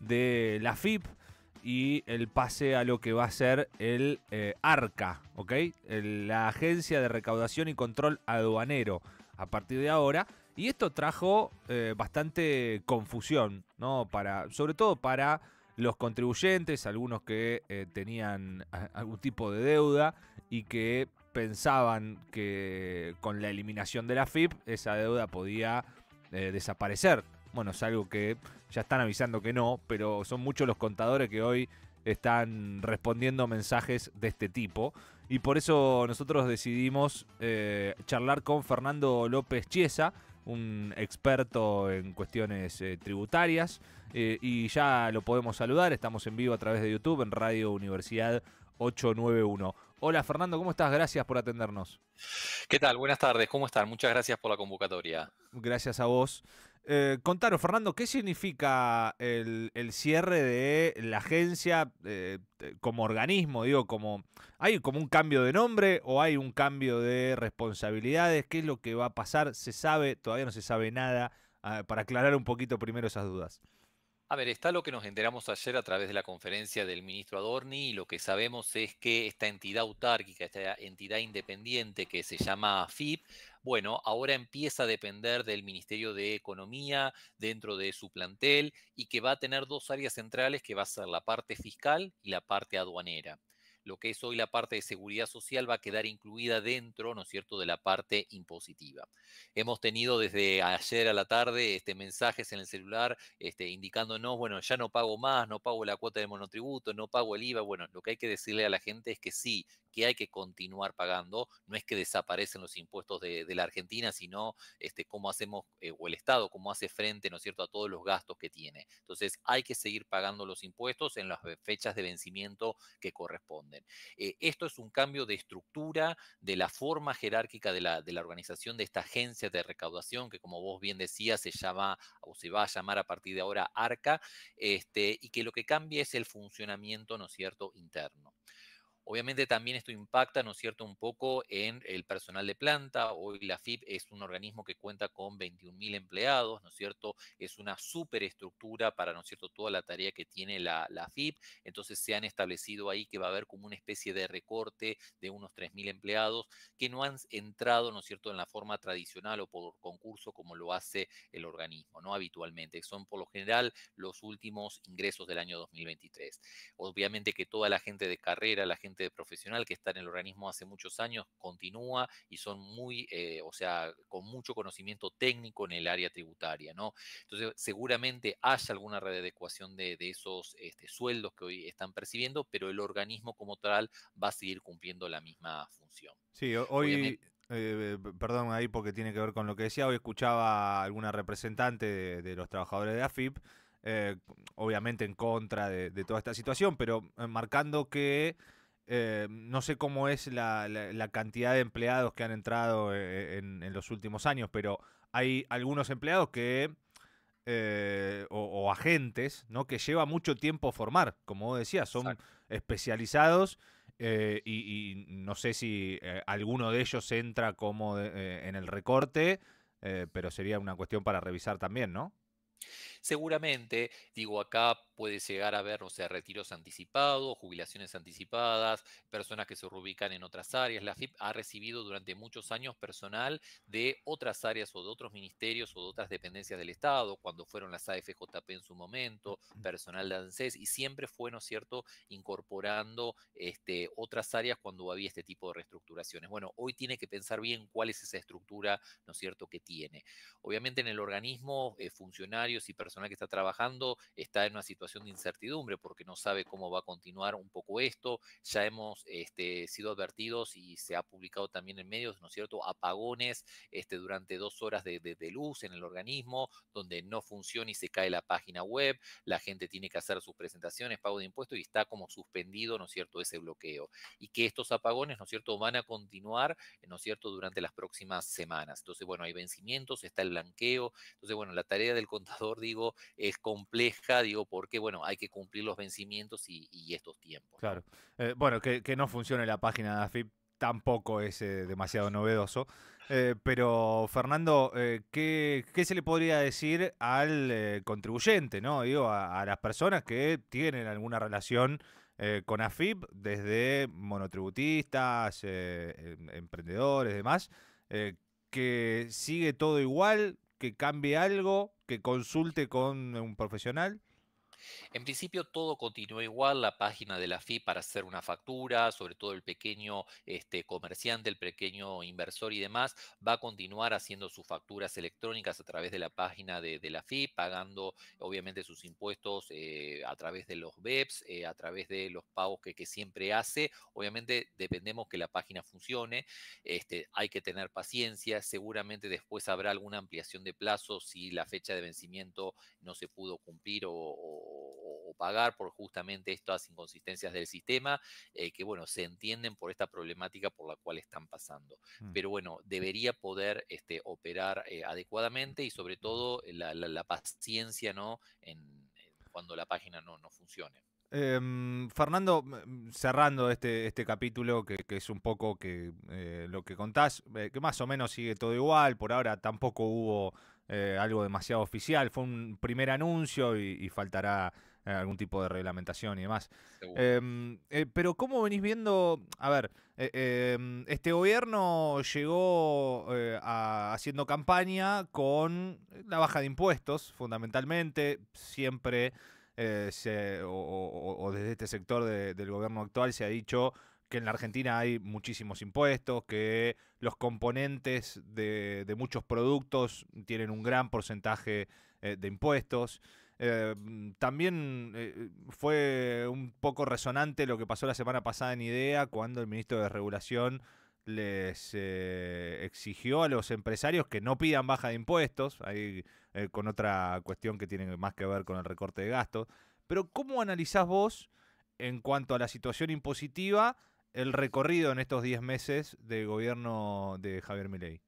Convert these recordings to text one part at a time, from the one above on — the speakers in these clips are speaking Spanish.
de la FIP y el pase a lo que va a ser el eh, ARCA, ¿ok? la Agencia de Recaudación y Control Aduanero a partir de ahora. Y esto trajo eh, bastante confusión, ¿no? Para, sobre todo para los contribuyentes, algunos que eh, tenían algún tipo de deuda y que pensaban que con la eliminación de la FIP esa deuda podía desaparecer bueno, es algo que ya están avisando que no, pero son muchos los contadores que hoy están respondiendo mensajes de este tipo. Y por eso nosotros decidimos eh, charlar con Fernando López Chiesa, un experto en cuestiones eh, tributarias. Eh, y ya lo podemos saludar, estamos en vivo a través de YouTube en Radio Universidad 891. Hola Fernando, ¿cómo estás? Gracias por atendernos. ¿Qué tal? Buenas tardes, ¿cómo están? Muchas gracias por la convocatoria. Gracias a vos. Eh, contanos, Fernando, ¿qué significa el, cierre de la agencia eh, como organismo? Digo, como ¿hay como un cambio de nombre o hay un cambio de responsabilidades? ¿Qué es lo que va a pasar? ¿Se sabe? Todavía no se sabe nada. Ah, para aclarar un poquito primero esas dudas. A ver, está lo que nos enteramos ayer a través de la conferencia del ministro Adorni y lo que sabemos es que esta entidad autárquica, esta entidad independiente que se llama AFIP, bueno, ahora empieza a depender del Ministerio de Economía dentro de su plantel y que va a tener dos áreas centrales que va a ser la parte fiscal y la parte aduanera lo que es hoy la parte de seguridad social va a quedar incluida dentro, ¿no es cierto?, de la parte impositiva. Hemos tenido desde ayer a la tarde este, mensajes en el celular este, indicándonos, bueno, ya no pago más, no pago la cuota de monotributo, no pago el IVA. Bueno, lo que hay que decirle a la gente es que sí, que hay que continuar pagando, no es que desaparecen los impuestos de, la Argentina, sino este, cómo hacemos, eh, o el Estado, cómo hace frente, ¿no es cierto?, a todos los gastos que tiene. Entonces, hay que seguir pagando los impuestos en las fechas de vencimiento que corresponden. Eh, esto es un cambio de estructura, de la forma jerárquica de la, organización de esta agencia de recaudación, que como vos bien decías, se llama o se va a llamar a partir de ahora ARCA, este, y que lo que cambia es el funcionamiento, ¿no cierto?, interno. Obviamente también esto impacta, ¿no es cierto?, un poco en el personal de planta. Hoy la FIP es un organismo que cuenta con 21.000 empleados, ¿no es cierto? Es una superestructura para, ¿no es cierto?, toda la tarea que tiene la, FIP. Entonces se han establecido ahí que va a haber como una especie de recorte de unos 3.000 empleados que no han entrado, ¿no es cierto?, en la forma tradicional o por concurso como lo hace el organismo, ¿no? Habitualmente. Son por lo general los últimos ingresos del año 2023. Obviamente que toda la gente de carrera, la gente profesional que está en el organismo hace muchos años, continúa y son muy, eh, o sea, con mucho conocimiento técnico en el área tributaria, ¿no? Entonces, seguramente haya alguna readecuación de, esos este, sueldos que hoy están percibiendo, pero el organismo como tal va a seguir cumpliendo la misma función. Sí, hoy... Eh, perdón ahí porque tiene que ver con lo que decía, hoy escuchaba alguna representante de, los trabajadores de AFIP eh, obviamente en contra de, toda esta situación, pero marcando que eh, no sé cómo es la, cantidad de empleados que han entrado eh, en, los últimos años, pero hay algunos empleados que eh, o, agentes, ¿no? Que lleva mucho tiempo formar, como decía son especializados y, no sé si alguno de ellos entra como en el recorte, pero sería una cuestión para revisar también, ¿no? seguramente, digo, acá puede llegar a haber, no retiros anticipados, jubilaciones anticipadas, personas que se reubican en otras áreas. La FIP ha recibido durante muchos años personal de otras áreas o de otros ministerios o de otras dependencias del Estado, cuando fueron las AFJP en su momento, personal de ANSES, y siempre fue, ¿no es cierto?, incorporando este, otras áreas cuando había este tipo de reestructuraciones. Bueno, hoy tiene que pensar bien cuál es esa estructura, ¿no es cierto?, que tiene. Obviamente en el organismo, eh, funcionarios y que está trabajando está en una situación de incertidumbre porque no sabe cómo va a continuar un poco esto. Ya hemos este, sido advertidos y se ha publicado también en medios, ¿no es cierto?, apagones este, durante dos horas de, de, de luz en el organismo, donde no funciona y se cae la página web, la gente tiene que hacer sus presentaciones, pago de impuestos y está como suspendido, ¿no es cierto?, ese bloqueo. Y que estos apagones, ¿no es cierto?, van a continuar, ¿no es cierto?, durante las próximas semanas. Entonces, bueno, hay vencimientos, está el blanqueo. Entonces, bueno, la tarea del contador, digo, es compleja, digo, porque, bueno, hay que cumplir los vencimientos y, estos tiempos. Claro. Eh, bueno, que, no funcione la página de AFIP tampoco es eh, demasiado novedoso. Eh, pero, Fernando, ¿qué, se le podría decir al contribuyente, ¿no? Digo, a, las personas que tienen alguna relación con AFIP, desde monotributistas, em, emprendedores, demás, que sigue todo igual, que cambie algo, que consulte con un profesional? En principio todo continúa igual, la página de la FI para hacer una factura, sobre todo el pequeño este, comerciante, el pequeño inversor y demás, va a continuar haciendo sus facturas electrónicas a través de la página de, la FI, pagando obviamente sus impuestos eh, a través de los BEPS, eh, a través de los pagos que, siempre hace. Obviamente dependemos que la página funcione, este, hay que tener paciencia, seguramente después habrá alguna ampliación de plazo si la fecha de vencimiento no se pudo cumplir o pagar por justamente estas inconsistencias del sistema, eh, que bueno, se entienden por esta problemática por la cual están pasando. Mm. Pero bueno, debería poder este, operar eh, adecuadamente y sobre mm. todo eh, la, paciencia ¿no? cuando la página no, funcione. Em, Fernando, mm, cerrando este, este capítulo, que, es un poco que lo que contás, que más o menos sigue todo igual, por ahora tampoco hubo algo demasiado oficial, fue un primer anuncio y faltará eh, algún tipo de reglamentación y demás. Em, eh, pero ¿cómo venís viendo? A ver, eh, em, este gobierno llegó haciendo campaña con la baja de impuestos, fundamentalmente, siempre o, desde este sector del gobierno actual se ha dicho que en la Argentina hay muchísimos impuestos, que los componentes de, de muchos productos tienen un gran porcentaje de impuestos. Eh, mm, también eh, fue un poco resonante lo que pasó la semana pasada en IDEA cuando el ministro de Regulación les eh, exigió a los empresarios que no pidan baja de impuestos, ahí con otra cuestión que tiene más que ver con el recorte de gastos. Pero ¿cómo analizás vos en cuanto a la situación impositiva el recorrido en estos 10 meses del gobierno de Javier Milei?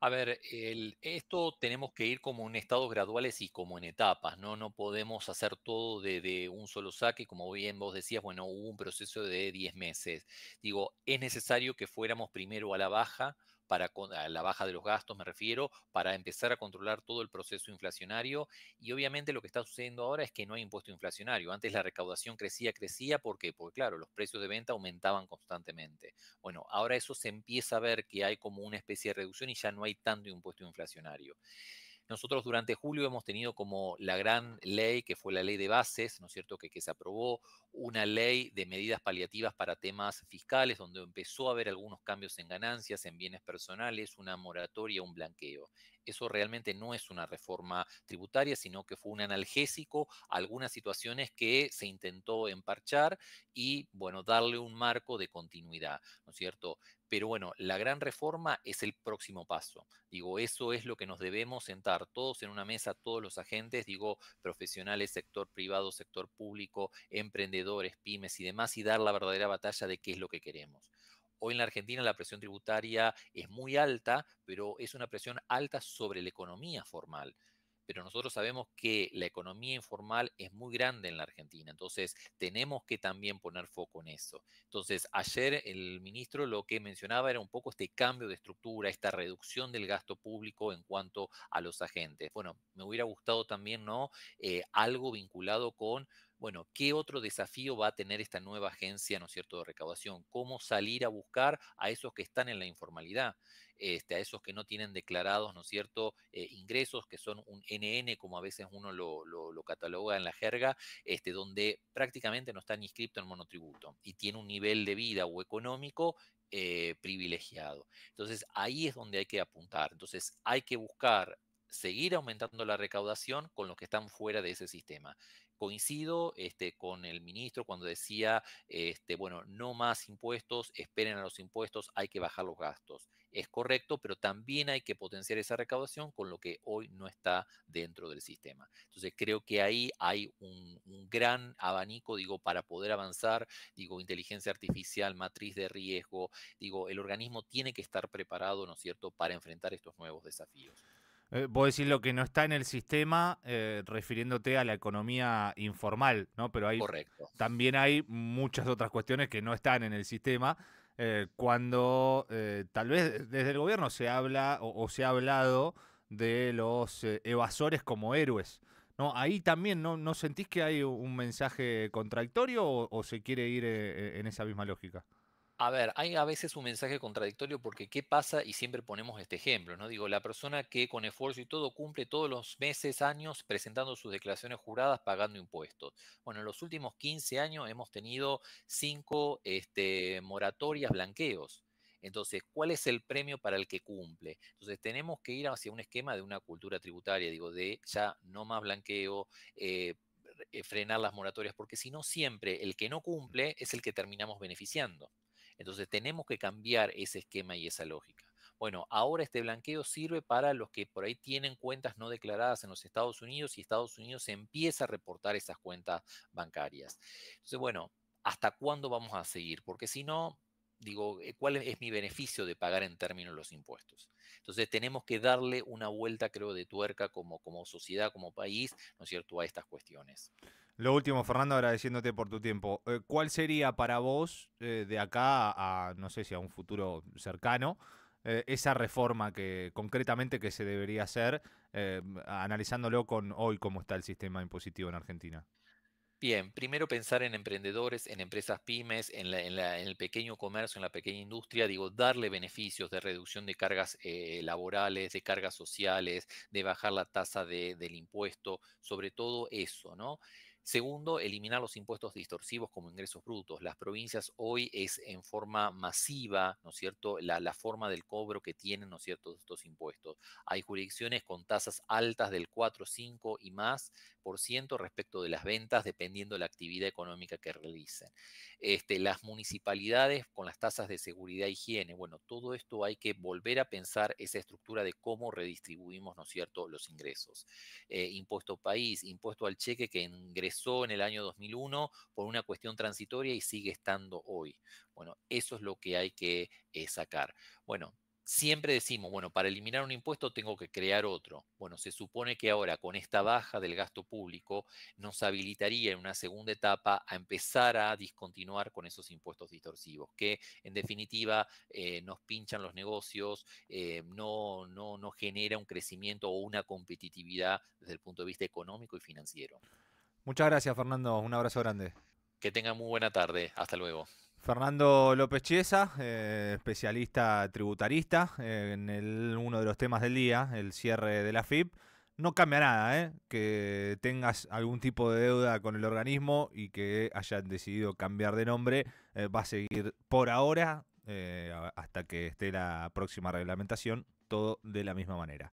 A ver, el, esto tenemos que ir como en estados graduales y como en etapas, ¿no? No podemos hacer todo de, de, un solo saque, como bien vos decías, bueno, hubo un proceso de 10 meses. Digo, es necesario que fuéramos primero a la baja para la baja de los gastos, me refiero, para empezar a controlar todo el proceso inflacionario. Y obviamente lo que está sucediendo ahora es que no hay impuesto inflacionario. Antes la recaudación crecía, crecía, ¿por Porque claro, los precios de venta aumentaban constantemente. Bueno, ahora eso se empieza a ver que hay como una especie de reducción y ya no hay tanto impuesto inflacionario. Nosotros durante julio hemos tenido como la gran ley, que fue la ley de bases, ¿no es cierto?, que, que se aprobó, una ley de medidas paliativas para temas fiscales, donde empezó a haber algunos cambios en ganancias, en bienes personales, una moratoria, un blanqueo eso realmente no es una reforma tributaria, sino que fue un analgésico a algunas situaciones que se intentó emparchar y, bueno, darle un marco de continuidad, ¿no es cierto? Pero bueno, la gran reforma es el próximo paso. Digo, eso es lo que nos debemos sentar todos en una mesa, todos los agentes, digo, profesionales, sector privado, sector público, emprendedores, pymes y demás, y dar la verdadera batalla de qué es lo que queremos. Hoy en la Argentina la presión tributaria es muy alta, pero es una presión alta sobre la economía formal. Pero nosotros sabemos que la economía informal es muy grande en la Argentina, entonces tenemos que también poner foco en eso. Entonces, ayer el ministro lo que mencionaba era un poco este cambio de estructura, esta reducción del gasto público en cuanto a los agentes. Bueno, me hubiera gustado también, ¿no? Eh, algo vinculado con bueno, ¿qué otro desafío va a tener esta nueva agencia, ¿no es cierto?, de recaudación. ¿Cómo salir a buscar a esos que están en la informalidad, este, a esos que no tienen declarados, ¿no es cierto?, eh, ingresos que son un NN, como a veces uno lo, cataloga en la jerga, este, donde prácticamente no están inscritos en monotributo y tiene un nivel de vida o económico eh, privilegiado. Entonces, ahí es donde hay que apuntar. Entonces, hay que buscar seguir aumentando la recaudación con los que están fuera de ese sistema coincido este, con el ministro cuando decía, este, bueno, no más impuestos, esperen a los impuestos, hay que bajar los gastos. Es correcto, pero también hay que potenciar esa recaudación con lo que hoy no está dentro del sistema. Entonces creo que ahí hay un, un gran abanico, digo, para poder avanzar, digo, inteligencia artificial, matriz de riesgo, digo, el organismo tiene que estar preparado, ¿no es cierto?, para enfrentar estos nuevos desafíos. Eh, vos decís lo que no está en el sistema eh, refiriéndote a la economía informal, ¿no? Pero hay, también hay muchas otras cuestiones que no están en el sistema. Eh, cuando tal vez desde el gobierno se habla o, se ha hablado de los evasores como héroes. ¿no? Ahí también ¿no, sentís que hay un mensaje contradictorio o se quiere ir en esa misma lógica. A ver, hay a veces un mensaje contradictorio porque ¿qué pasa? Y siempre ponemos este ejemplo, ¿no? Digo, la persona que con esfuerzo y todo cumple todos los meses, años, presentando sus declaraciones juradas, pagando impuestos. Bueno, en los últimos 15 años hemos tenido cinco este, moratorias blanqueos. Entonces, ¿cuál es el premio para el que cumple? Entonces, tenemos que ir hacia un esquema de una cultura tributaria, digo, de ya no más blanqueo, eh, eh, frenar las moratorias, porque si no, siempre el que no cumple es el que terminamos beneficiando. Entonces tenemos que cambiar ese esquema y esa lógica. Bueno, ahora este blanqueo sirve para los que por ahí tienen cuentas no declaradas en los Estados Unidos y Estados Unidos empieza a reportar esas cuentas bancarias. Entonces, bueno, ¿hasta cuándo vamos a seguir? Porque si no, digo, eh, ¿cuál es mi beneficio de pagar en términos los impuestos? Entonces tenemos que darle una vuelta, creo, de tuerca como, sociedad, como país, ¿no es cierto?, a estas cuestiones. Lo último, Fernando, agradeciéndote por tu tiempo. Eh, ¿Cuál sería para vos, eh, de acá a, no sé si a un futuro cercano, esa reforma que concretamente que se debería hacer, analizándolo con hoy cómo está el sistema impositivo en Argentina? Bien, primero pensar en emprendedores, en empresas pymes, en, el pequeño comercio, en la pequeña industria, digo, darle beneficios de reducción de cargas eh, laborales, de cargas sociales, de bajar la tasa del impuesto, sobre todo eso, ¿no? Segundo, eliminar los impuestos distorsivos como ingresos brutos. Las provincias hoy es en forma masiva, ¿no es cierto?, la, la forma del cobro que tienen, ¿no es cierto?, estos impuestos. Hay jurisdicciones con tasas altas del 4, 5 y más, respecto de las ventas, dependiendo de la actividad económica que realicen. Este, las municipalidades con las tasas de seguridad e higiene, bueno, todo esto hay que volver a pensar esa estructura de cómo redistribuimos, ¿no es cierto?, los ingresos. Eh, impuesto país, impuesto al cheque que ingresó en el año 2001 por una cuestión transitoria y sigue estando hoy. Bueno, eso es lo que hay que eh, sacar. Bueno, siempre decimos, bueno, para eliminar un impuesto tengo que crear otro. Bueno, se supone que ahora con esta baja del gasto público nos habilitaría en una segunda etapa a empezar a discontinuar con esos impuestos distorsivos, que en definitiva eh, nos pinchan los negocios, eh, no, no, no genera un crecimiento o una competitividad desde el punto de vista económico y financiero. Muchas gracias, Fernando. Un abrazo grande. Que tenga muy buena tarde. Hasta luego. Fernando López Chiesa, eh, especialista tributarista, eh, en uno de los temas del día, el cierre de la FIP. No cambia nada, ¿eh? que tengas algún tipo de deuda con el organismo y que hayan decidido cambiar de nombre, va a seguir por ahora, hasta que esté la próxima reglamentación, todo de la misma manera.